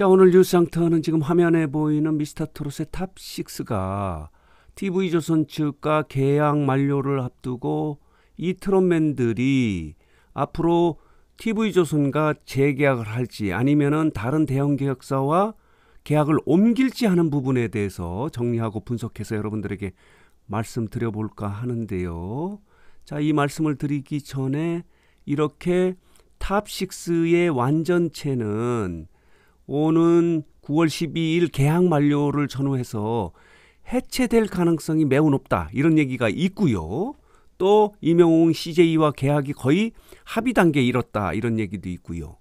자, 오늘 뉴스 상터는 지금 화면에 보이는 미스터 트롯의 탑6가 TV조선 측과 계약 만료를 앞두고 이 트롯맨들이 앞으로 TV조선과 재계약을 할지 아니면은 다른 대형 계약사와 계약을 옮길지 하는 부분에 대해서 정리하고 분석해서 여러분들에게 말씀드려 볼까 하는데요. 자, 이 말씀을 드리기 전에 이렇게 탑6의 완전체는 오는 9월 12일 계약 만료를 전후해서 해체될 가능성이 매우 높다. 이런 얘기가 있고요. 또 이명웅 CJ와 계약이 거의 합의 단계에 이뤘다. 이런 얘기도 있고요.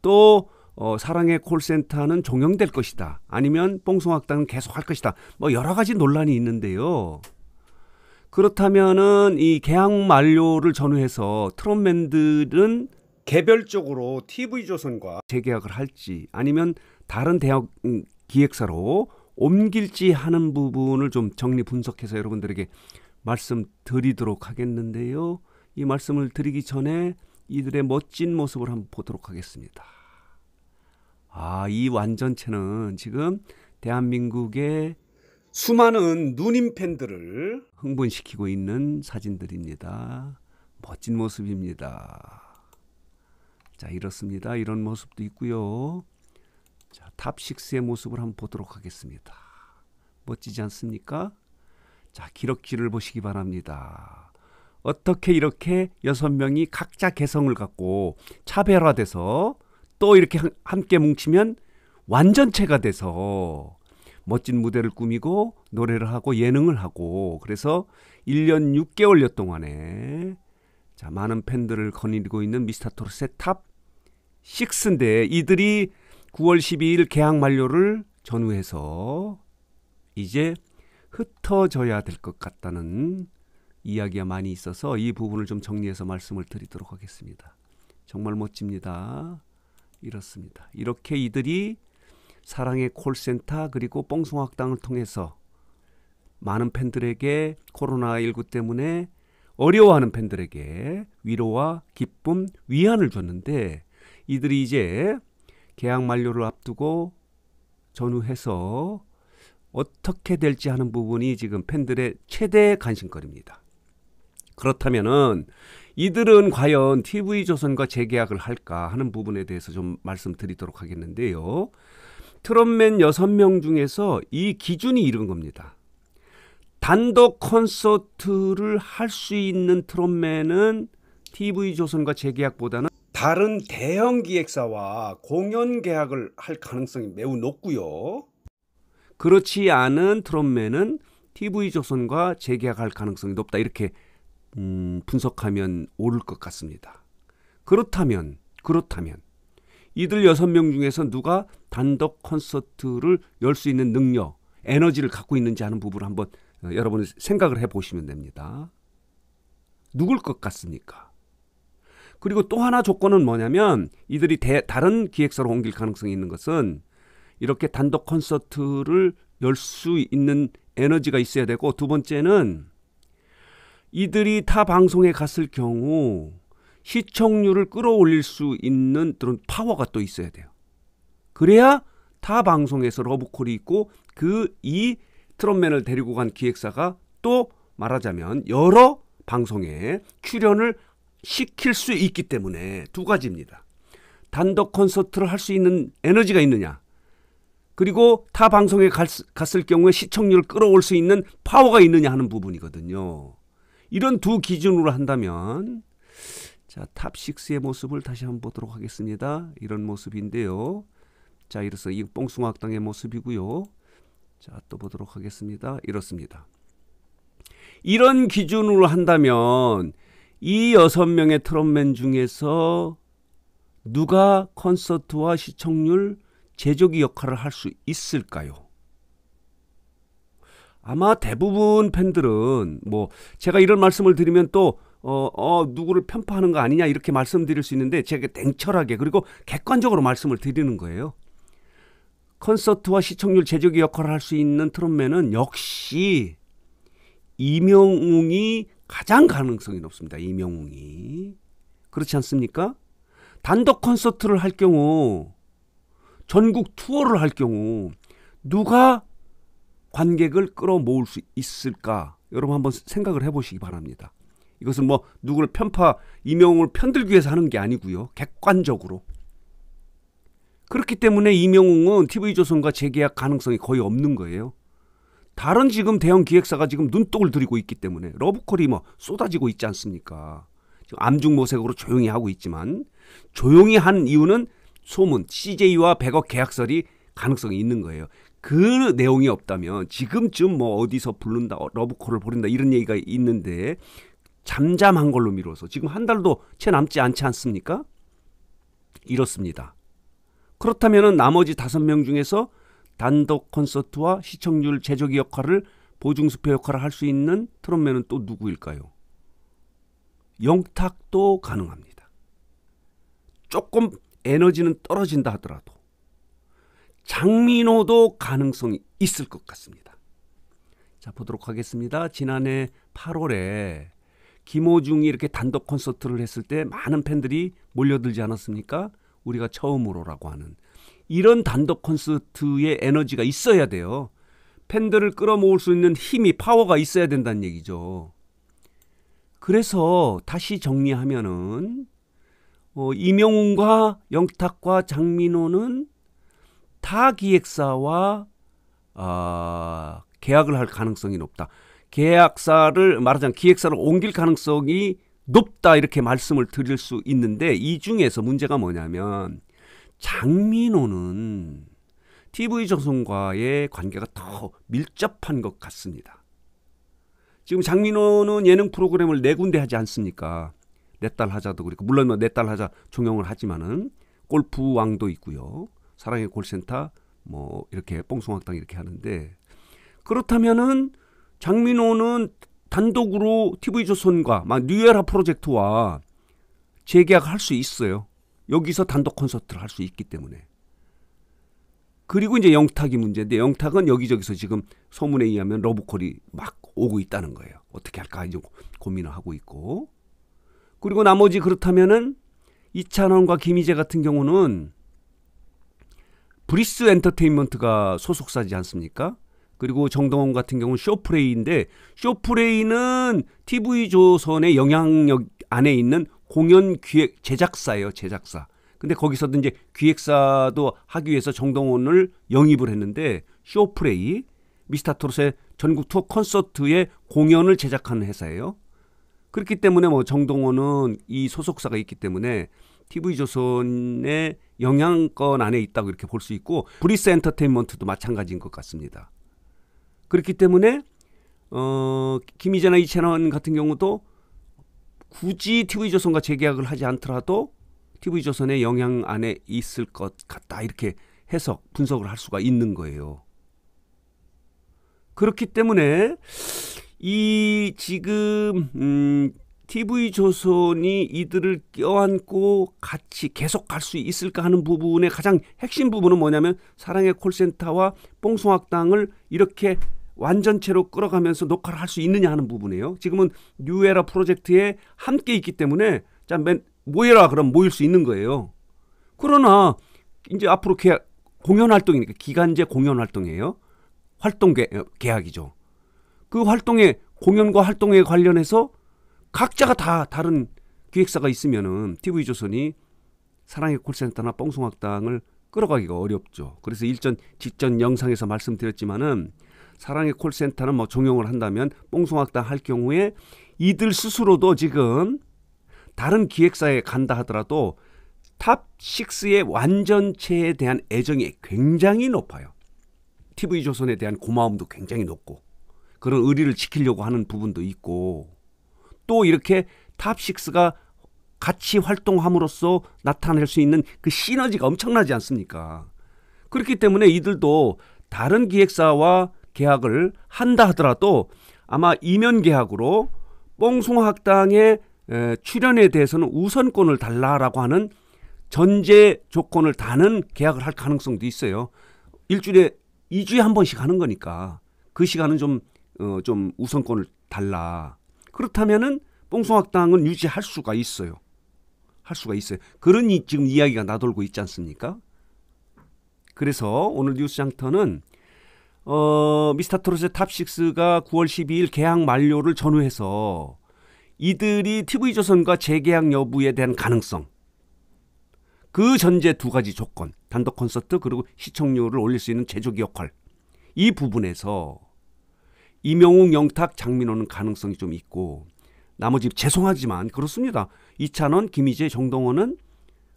또 어, 사랑의 콜센터는 종영될 것이다. 아니면 뽕송학당은 계속할 것이다. 뭐 여러 가지 논란이 있는데요. 그렇다면은 이 계약 만료를 전후해서 트롯맨들은 개별적으로 TV조선과 재계약을 할지 아니면 다른 대학 음, 기획사로 옮길지 하는 부분을 좀 정리 분석해서 여러분들에게 말씀드리도록 하겠는데요. 이 말씀을 드리기 전에 이들의 멋진 모습을 한번 보도록 하겠습니다. 아, 이 완전체는 지금 대한민국의 수많은 누님 팬들을 흥분시키고 있는 사진들입니다. 멋진 모습입니다. 자, 이렇습니다. 이런 모습도 있고요. 자, 탑6의 모습을 한번 보도록 하겠습니다. 멋지지 않습니까? 자, 기록지를 보시기 바랍니다. 어떻게 이렇게 여섯 명이 각자 개성을 갖고 차별화돼서 또 이렇게 함께 뭉치면 완전체가 돼서 멋진 무대를 꾸미고 노래를 하고 예능을 하고 그래서 1년 6개월여 동안에 자, 많은 팬들을 거느리고 있는 미스터 토르세탑 6인데 이들이 9월 12일 계약 만료를 전후해서 이제 흩어져야 될 것 같다는 이야기가 많이 있어서 이 부분을 좀 정리해서 말씀을 드리도록 하겠습니다. 정말 멋집니다. 이렇습니다. 이렇게 이들이 사랑의 콜센터 그리고 뽕송학당을 통해서 많은 팬들에게 코로나19 때문에 어려워하는 팬들에게 위로와 기쁨, 위안을 줬는데 이들이 이제 계약 만료를 앞두고 전후해서 어떻게 될지 하는 부분이 지금 팬들의 최대 관심거리입니다. 그렇다면은 이들은 과연 TV조선과 재계약을 할까 하는 부분에 대해서 좀 말씀드리도록 하겠는데요. 트롯맨 6명 중에서 이 기준이 이런 겁니다. 단독 콘서트를 할 수 있는 트롯맨은 TV조선과 재계약보다는 다른 대형 기획사와 공연 계약을 할 가능성이 매우 높고요. 그렇지 않은 트롯맨은 TV조선과 재계약할 가능성이 높다 이렇게 음, 분석하면 옳을 것 같습니다. 그렇다면 그렇다면 이들 여섯 명 중에서 누가 단독 콘서트를 열 수 있는 능력, 에너지를 갖고 있는지 하는 부분을 한번 어, 여러분이 생각을 해 보시면 됩니다. 누굴 것 같습니까? 그리고 또 하나 조건은 뭐냐면 이들이 대, 다른 기획사로 옮길 가능성이 있는 것은 이렇게 단독 콘서트를 열 수 있는 에너지가 있어야 되고 두 번째는 이들이 타 방송에 갔을 경우 시청률을 끌어올릴 수 있는 그런 파워가 또 있어야 돼요. 그래야 타 방송에서 러브콜이 있고 그 이 트럼맨을 데리고 간 기획사가 또 말하자면 여러 방송에 출연을 시킬 수 있기 때문에 두 가지입니다. 단독 콘서트를 할 수 있는 에너지가 있느냐. 그리고 타 방송에 갔, 갔을 경우에 시청률을 끌어올 수 있는 파워가 있느냐 하는 부분이거든요. 이런 두 기준으로 한다면 자, 탑6의 모습을 다시 한번 보도록 하겠습니다. 이런 모습인데요. 자, 이래서 이 뽕숭아학당의 모습이고요. 자, 또 보도록 하겠습니다. 이렇습니다. 이런 기준으로 한다면 이 여섯 명의 트럼맨 중에서 누가 콘서트와 시청률 제조기 역할을 할 수 있을까요? 아마 대부분 팬들은 뭐 제가 이런 말씀을 드리면 또 어, 어, 누구를 편파하는 거 아니냐 이렇게 말씀드릴 수 있는데 제가 냉철하게 그리고 객관적으로 말씀을 드리는 거예요. 콘서트와 시청률 제조기 역할을 할 수 있는 트럼맨은 역시 이명웅이 가장 가능성이 높습니다. 이명웅이. 그렇지 않습니까? 단독 콘서트를 할 경우, 전국 투어를 할 경우, 누가 관객을 끌어모을 수 있을까? 여러분 한번 생각을 해보시기 바랍니다. 이것은 뭐, 누구를 편파, 이명웅을 편들기 위해서 하는 게 아니고요. 객관적으로. 그렇기 때문에 이명웅은 TV조선과 재계약 가능성이 거의 없는 거예요. 다른 지금 대형 기획사가 지금 눈독을 들이고 있기 때문에 러브콜이 뭐 쏟아지고 있지 않습니까? 지금 암중모색으로 조용히 하고 있지만 조용히 한 이유는 소문 CJ와 100억 계약설이 가능성이 있는 거예요. 그 내용이 없다면 지금쯤 뭐 어디서 부른다 러브콜을 부른다 이런 얘기가 있는데 잠잠한 걸로 미뤄서 지금 한 달도 채 남지 않지 않습니까? 이렇습니다. 그렇다면 나머지 다섯 명 중에서 단독 콘서트와 시청률 제조기 역할을 보증수표 역할을 할 수 있는 트롯맨은 또 누구일까요? 영탁도 가능합니다. 조금 에너지는 떨어진다 하더라도 장민호도 가능성이 있을 것 같습니다. 자 보도록 하겠습니다. 지난해 8월에 김호중이 이렇게 단독 콘서트를 했을 때 많은 팬들이 몰려들지 않았습니까? 우리가 처음으로라고 하는 이런 단독 콘서트의 에너지가 있어야 돼요. 팬들을 끌어모을 수 있는 힘이 파워가 있어야 된다는 얘기죠. 그래서 다시 정리하면은 어, 이명훈과 영탁과 장민호는 다 기획사와 아, 계약을 할 가능성이 높다. 계약사를 말하자면 기획사를 옮길 가능성이 높다 이렇게 말씀을 드릴 수 있는데 이 중에서 문제가 뭐냐면 장민호는 TV 조선과의 관계가 더 밀접한 것 같습니다. 지금 장민호는 예능 프로그램을 네 군데 하지 않습니까? 내딸 네 하자도 그렇고 물론 내딸 뭐 네 하자 종영을 하지만은 골프 왕도 있고요. 사랑의 골센터 뭐 이렇게 뽕송학당 이렇게 하는데 그렇다면은 장민호는 단독으로 TV 조선과 막 뉴에라 프로젝트와 재계약할 수 있어요. 여기서 단독 콘서트를 할 수 있기 때문에 그리고 이제 영탁이 문제인데 영탁은 여기저기서 지금 소문에 의하면 러브콜이 막 오고 있다는 거예요. 어떻게 할까 이제 고민을 하고 있고 그리고 나머지 그렇다면은 이찬원과 김희재 같은 경우는 브리스 엔터테인먼트가 소속사지 않습니까? 그리고 정동원 같은 경우는 쇼프레이인데 쇼프레이는 TV 조선의 영향력 안에 있는 공연 기획 제작사예요, 제작사. 근데 거기서도 이제 기획사도 하기 위해서 정동원을 영입을 했는데 쇼프레이 미스터 트스의 전국 투어 콘서트의 공연을 제작하는 회사예요. 그렇기 때문에 뭐 정동원은 이 소속사가 있기 때문에 TV조선의 영향권 안에 있다고 이렇게 볼 수 있고 브리스 엔터테인먼트도 마찬가지인 것 같습니다. 그렇기 때문에 어, 김희재나 이채원 같은 경우도 굳이 TV조선과 재계약을 하지 않더라도 TV조선의 영향 안에 있을 것 같다 이렇게 해석 분석을 할 수가 있는 거예요. 그렇기 때문에 이 지금 음, TV 조선이 이들을 껴안고 같이 계속 갈 수 있을까 하는 부분의 가장 핵심 부분은 뭐냐면 사랑의 콜센터와 뽕송악당을 이렇게 완전체로 끌어가면서 녹화를 할 수 있느냐 하는 부분이에요. 지금은 뉴에라 프로젝트에 함께 있기 때문에 자, 맨, 모여라 그럼 모일 수 있는 거예요. 그러나 이제 앞으로 계약, 공연 활동이니까 기간제 공연 활동이에요. 활동 계, 어, 계약이죠. 그 활동에 공연과 활동에 관련해서 각자가 다 다른 기획사가 있으면은 TV 조선이 사랑의 콜센터나 뻥송학당을 끌어가기가 어렵죠. 그래서 일전 직전 영상에서 말씀드렸지만은 사랑의 콜센터는 뭐 종용을 한다면 뽕송학당 할 경우에 이들 스스로도 지금 다른 기획사에 간다 하더라도 탑6의 완전체에 대한 애정이 굉장히 높아요. TV조선에 대한 고마움도 굉장히 높고 그런 의리를 지키려고 하는 부분도 있고 또 이렇게 탑6가 같이 활동함으로써 나타낼 수 있는 그 시너지가 엄청나지 않습니까? 그렇기 때문에 이들도 다른 기획사와 계약을 한다 하더라도 아마 이면 계약으로 뽕숭아학당의 출연에 대해서는 우선권을 달라라고 하는 전제 조건을 다는 계약을 할 가능성도 있어요. 일주일에 이주에한 번씩 하는 거니까 그 시간은 좀, 어, 좀 우선권을 달라. 그렇다면은 뽕숭학당은 유지할 수가 있어요. 할 수가 있어요. 그런 이, 지금 이야기가 나돌고 있지 않습니까? 그래서 오늘 뉴스 장터는 어, 미스터트롯의 탑6가 9월 12일 계약 만료를 전후해서 이들이 TV조선과 재계약 여부에 대한 가능성 그 전제 두 가지 조건 단독 콘서트 그리고 시청률을 올릴 수 있는 제조기 역할 이 부분에서 이명웅, 영탁, 장민호는 가능성이 좀 있고 나머지 죄송하지만 그렇습니다. 이찬원, 김희재, 정동원은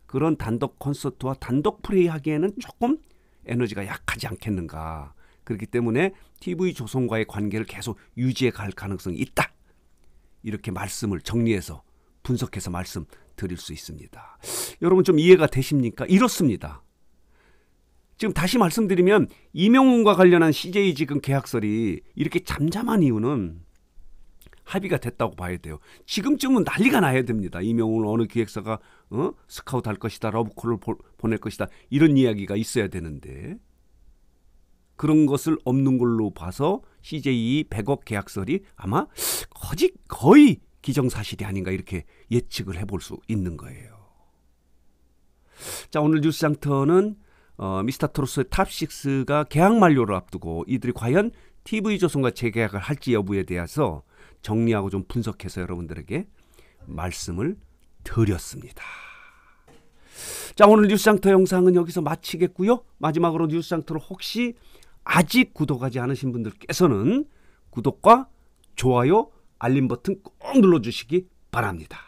그런 단독 콘서트와 단독 플레이 하기에는 조금 에너지가 약하지 않겠는가. 그렇기 때문에 TV 조선과의 관계를 계속 유지해 갈 가능성이 있다. 이렇게 말씀을 정리해서 분석해서 말씀 드릴 수 있습니다. 여러분 좀 이해가 되십니까? 이렇습니다. 지금 다시 말씀드리면 이명훈과 관련한 CJ 지금 계약설이 이렇게 잠잠한 이유는 합의가 됐다고 봐야 돼요. 지금쯤은 난리가 나야 됩니다. 이명훈 어느 기획사가 어? 스카우트 할 것이다. 러브콜을 보, 보낼 것이다. 이런 이야기가 있어야 되는데 그런 것을 없는 걸로 봐서 CJ 100억 e 계약설이 아마 거의, 거의 기정사실이 아닌가 이렇게 예측을 해볼 수 있는 거예요. 자 오늘 뉴스 장터는 어, 미스터 트롯의 탑6가 계약 만료를 앞두고 이들이 과연 TV조선과 재계약을 할지 여부에 대해서 정리하고 좀 분석해서 여러분들에게 말씀을 드렸습니다. 자 오늘 뉴스장터 영상은 여기서 마치겠고요. 마지막으로 뉴스장터를 혹시 아직 구독하지 않으신 분들께서는 구독과 좋아요, 알림 버튼 꼭 눌러주시기 바랍니다.